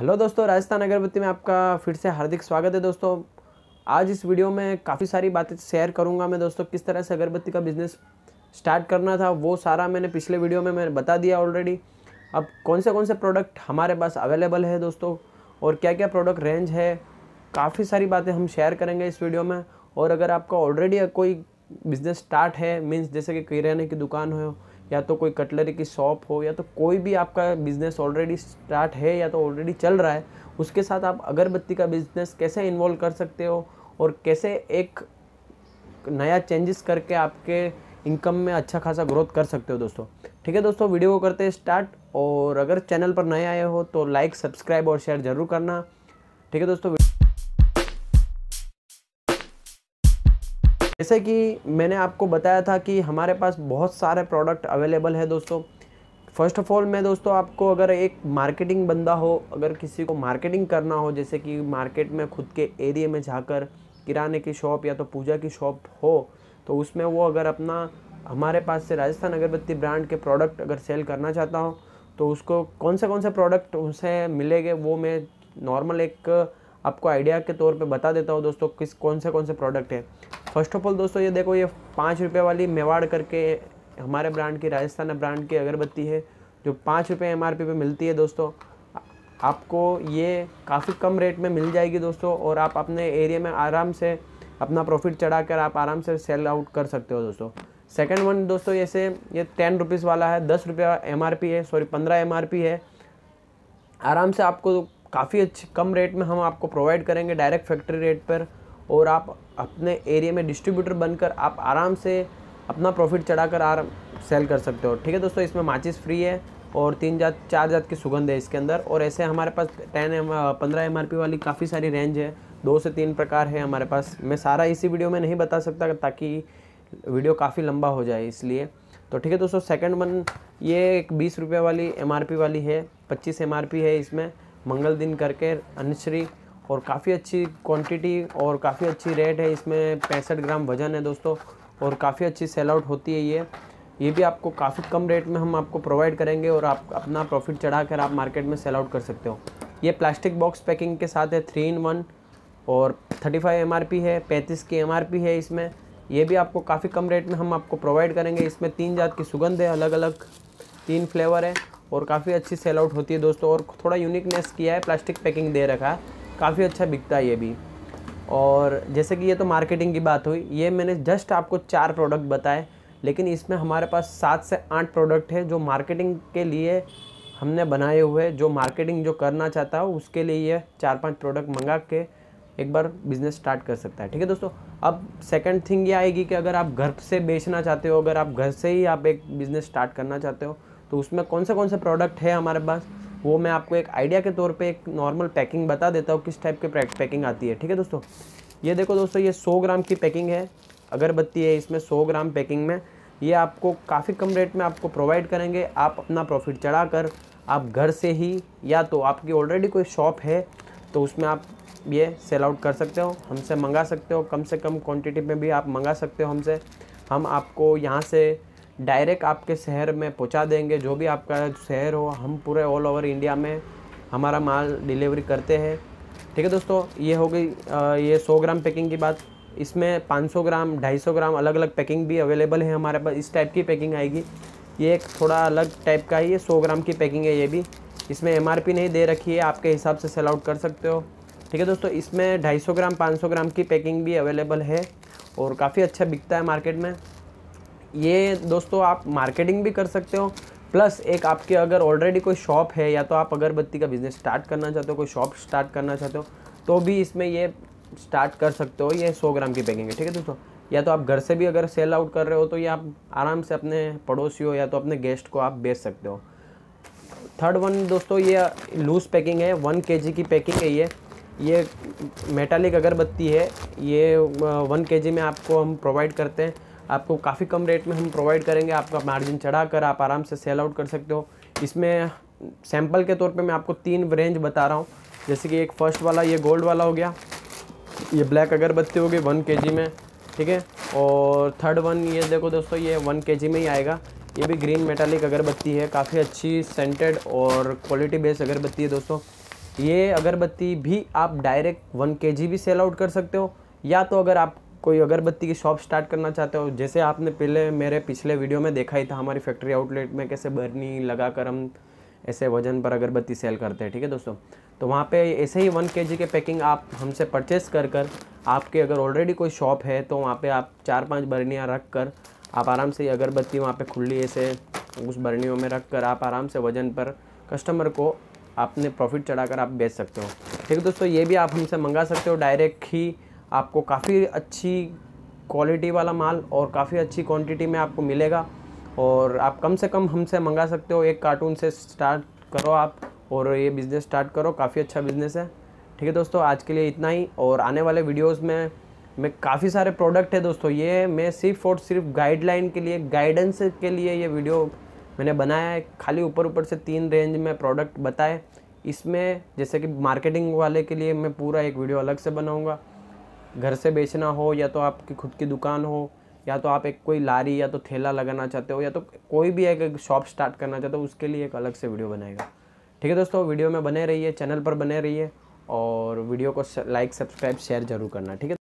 hello दोस्तों राजस्थान अगरबत्ती में आपका फिर से हार्दिक स्वागत है दोस्तों आज इस वीडियो में काफ़ी सारी बातें शेयर करूंगा मैं दोस्तों किस तरह से अगरबत्ती का बिज़नेस स्टार्ट करना था वो सारा मैंने पिछले वीडियो में मैंने बता दिया ऑलरेडी अब कौन से कौन से प्रोडक्ट हमारे पास अवेलेबल है दोस्तों और क्या क्या प्रोडक्ट रेंज है काफ़ी सारी बातें हम शेयर करेंगे इस वीडियो में और अगर आपका ऑलरेडी कोई बिज़नेस स्टार्ट है मीन्स जैसे कि किराने की दुकान हो या तो कोई कटलरी की शॉप हो या तो कोई भी आपका बिज़नेस ऑलरेडी स्टार्ट है या तो ऑलरेडी चल रहा है उसके साथ आप अगरबत्ती का बिज़नेस कैसे इन्वॉल्व कर सकते हो और कैसे एक नया चेंजेस करके आपके इनकम में अच्छा खासा ग्रोथ कर सकते हो दोस्तों ठीक है दोस्तों वीडियो को करते हैं स्टार्ट और अगर चैनल पर नए आए हो तो लाइक सब्सक्राइब और शेयर ज़रूर करना ठीक है दोस्तों जैसे कि मैंने आपको बताया था कि हमारे पास बहुत सारे प्रोडक्ट अवेलेबल है दोस्तों फर्स्ट ऑफ ऑल मैं दोस्तों आपको अगर एक मार्केटिंग बंदा हो अगर किसी को मार्केटिंग करना हो जैसे कि मार्केट में खुद के एरिए में जाकर किराने की शॉप या तो पूजा की शॉप हो तो उसमें वो अगर अपना हमारे पास से राजस्थान अगरबत्ती ब्रांड के प्रोडक्ट अगर सेल करना चाहता हो तो उसको कौन से कौन से प्रोडक्ट उसे मिलेंगे वो मैं नॉर्मल एक आपको आइडिया के तौर पे बता देता हूँ दोस्तों किस कौन से कौन से प्रोडक्ट है फर्स्ट ऑफ ऑल दोस्तों ये देखो ये पाँच रुपये वाली मेवाड़ करके हमारे ब्रांड की राजस्थान ब्रांड की अगरबत्ती है जो पाँच रुपये एम आर पी मिलती है दोस्तों आपको ये काफ़ी कम रेट में मिल जाएगी दोस्तों और आप अपने एरिया में आराम से अपना प्रॉफिट चढ़ा कर आप आराम से सेल आउट कर सकते हो दोस्तों सेकेंड वन दोस्तों ऐसे ये टेन रुपीज़ वाला है दस रुपया एम है सॉरी पंद्रह एम है आराम से आपको काफ़ी अच्छे कम रेट में हम आपको प्रोवाइड करेंगे डायरेक्ट फैक्ट्री रेट पर और आप अपने एरिया में डिस्ट्रीब्यूटर बनकर आप आराम से अपना प्रॉफिट चढ़ाकर आराम सेल कर सकते हो ठीक है दोस्तों इसमें माचिस फ्री है और तीन जात चार जात की सुगंध है इसके अंदर और ऐसे हमारे पास टेन एम पंद्रह एम वाली काफ़ी सारी रेंज है दो से तीन प्रकार है हमारे पास मैं सारा इसी वीडियो में नहीं बता सकता ताकि वीडियो काफ़ी लंबा हो जाए इसलिए तो ठीक है दोस्तों सेकंड वन ये एक बीस रुपये वाली एम वाली है पच्चीस एम है इसमें मंगल दिन करके अनश्री और काफ़ी अच्छी क्वांटिटी और काफ़ी अच्छी रेट है इसमें पैंसठ ग्राम वजन है दोस्तों और काफ़ी अच्छी सेल आउट होती है ये ये भी आपको काफ़ी कम रेट में हम आपको प्रोवाइड करेंगे और आप अपना प्रॉफिट चढ़ा कर आप मार्केट में सेल आउट कर सकते हो ये प्लास्टिक बॉक्स पैकिंग के साथ है थ्री इन वन और thirty five M R P है पैंतीस की एम आर पी है इसमें ये भी आपको काफ़ी कम रेट में हम आपको प्रोवाइड करेंगे इसमें तीन जात की सुगंध है अलग अलग तीन फ्लेवर है और काफ़ी अच्छी सेल आउट होती है दोस्तों और थोड़ा यूनिकनेस किया है प्लास्टिक पैकिंग दे रखा है काफ़ी अच्छा बिकता है ये भी और जैसे कि ये तो मार्केटिंग की बात हुई ये मैंने जस्ट आपको चार प्रोडक्ट बताए लेकिन इसमें हमारे पास सात से आठ प्रोडक्ट है जो मार्केटिंग के लिए हमने बनाए हुए जो मार्केटिंग जो करना चाहता हो उसके लिए ये चार पांच प्रोडक्ट मंगा के एक बार बिज़नेस स्टार्ट कर सकता है ठीक है दोस्तों अब सेकंड थिंग ये आएगी कि अगर आप घर से बेचना चाहते हो अगर आप घर से ही आप एक बिज़नेस स्टार्ट करना चाहते हो तो उसमें कौन से कौन से प्रोडक्ट है हमारे पास वो मैं आपको एक आइडिया के तौर पे एक नॉर्मल पैकिंग बता देता हूँ किस टाइप के पैकिंग आती है ठीक है दोस्तों ये देखो दोस्तों ये 100 ग्राम की पैकिंग है अगरबत्ती है इसमें 100 ग्राम पैकिंग में ये आपको काफ़ी कम रेट में आपको प्रोवाइड करेंगे आप अपना प्रॉफिट चढ़ा कर आप घर से ही या तो आपकी ऑलरेडी कोई शॉप है तो उसमें आप ये सेल आउट कर सकते हो हमसे मंगा सकते हो कम से कम क्वान्टिटी में भी आप मंगा सकते हो हमसे हम आपको यहाँ से डायरेक्ट आपके शहर में पहुंचा देंगे जो भी आपका शहर हो हम पूरे ऑल ओवर इंडिया में हमारा माल डिलीवरी करते हैं ठीक है दोस्तों ये हो गई ये 100 ग्राम पैकिंग की बात इसमें 500 ग्राम 250 ग्राम अलग अलग पैकिंग भी अवेलेबल है हमारे पास इस टाइप की पैकिंग आएगी ये एक थोड़ा अलग टाइप का है ये ग्राम की पैकिंग है ये भी इसमें एम नहीं दे रखी है आपके हिसाब से सेल आउट कर सकते हो ठीक है दोस्तों इसमें ढाई ग्राम पाँच ग्राम की पैकिंग भी अवेलेबल है और काफ़ी अच्छा बिकता है मार्केट में ये दोस्तों आप मार्केटिंग भी कर सकते हो प्लस एक आपके अगर ऑलरेडी कोई शॉप है या तो आप अगरबत्ती का बिज़नेस स्टार्ट करना चाहते हो कोई शॉप स्टार्ट करना चाहते हो तो भी इसमें ये स्टार्ट कर सकते हो ये सौ ग्राम की पैकिंग है ठीक है दोस्तों या तो आप घर से भी अगर सेल आउट कर रहे हो तो ये आप आराम से अपने पड़ोसी या तो अपने गेस्ट को आप बेच सकते हो थर्ड वन दोस्तों ये लूज़ पैकिंग है वन के की पैकिंग है ये ये मेटालिक अगरबत्ती है ये वन के में आपको हम प्रोवाइड करते हैं आपको काफ़ी कम रेट में हम प्रोवाइड करेंगे आपका मार्जिन चढ़ा कर आप आराम से सेल आउट कर सकते हो इसमें सैम्पल के तौर पे मैं आपको तीन रेंज बता रहा हूँ जैसे कि एक फ़र्स्ट वाला ये गोल्ड वाला हो गया ये ब्लैक अगरबत्ती हो गई वन के में ठीक है और थर्ड वन ये देखो दोस्तों ये वन के में ही आएगा ये भी ग्रीन मेटालिक अगरबत्ती है काफ़ी अच्छी सेंटेड और क्वालिटी बेस्ड अगरबत्ती है दोस्तों ये अगरबत्ती भी आप डायरेक्ट वन के भी सेल आउट कर सकते हो या तो अगर आप कोई अगरबत्ती की शॉप स्टार्ट करना चाहते हो जैसे आपने पहले मेरे पिछले वीडियो में देखा ही था हमारी फैक्ट्री आउटलेट में कैसे बर्नी लगा कर हम ऐसे वजन पर अगरबत्ती सेल करते हैं ठीक है दोस्तों तो वहाँ पे ऐसे ही वन के के पैकिंग आप हमसे परचेस कर कर आपके अगर ऑलरेडी कोई शॉप है तो वहाँ पर आप चार पाँच बर्नियाँ रख कर आप आराम से अगरबत्ती वहाँ पर खुली ऐसे उस बर्नियों में रख कर आप आराम से वजन पर कस्टमर को आपने प्रॉफिट चढ़ाकर आप बेच सकते हो ठीक है दोस्तों ये भी आप हमसे मंगा सकते हो डायरेक्ट ही आपको काफ़ी अच्छी क्वालिटी वाला माल और काफ़ी अच्छी क्वांटिटी में आपको मिलेगा और आप कम से कम हमसे मंगा सकते हो एक कार्टून से स्टार्ट करो आप और ये बिज़नेस स्टार्ट करो काफ़ी अच्छा बिज़नेस है ठीक है दोस्तों आज के लिए इतना ही और आने वाले वीडियोस में मैं काफ़ी सारे प्रोडक्ट है दोस्तों ये मैं सिर्फ और सिर्फ गाइडलाइन के लिए गाइडेंस के लिए ये वीडियो मैंने बनाया है खाली ऊपर ऊपर से तीन रेंज में प्रोडक्ट बताए इसमें जैसे कि मार्केटिंग वाले के लिए मैं पूरा एक वीडियो अलग से बनाऊँगा घर से बेचना हो या तो आपकी खुद की दुकान हो या तो आप एक कोई लारी या तो ठेला लगाना चाहते हो या तो कोई भी एक शॉप स्टार्ट करना चाहते हो उसके लिए एक अलग से वीडियो बनाएगा ठीक है दोस्तों वीडियो में बने रहिए चैनल पर बने रहिए और वीडियो को लाइक सब्सक्राइब शेयर जरूर करना ठीक है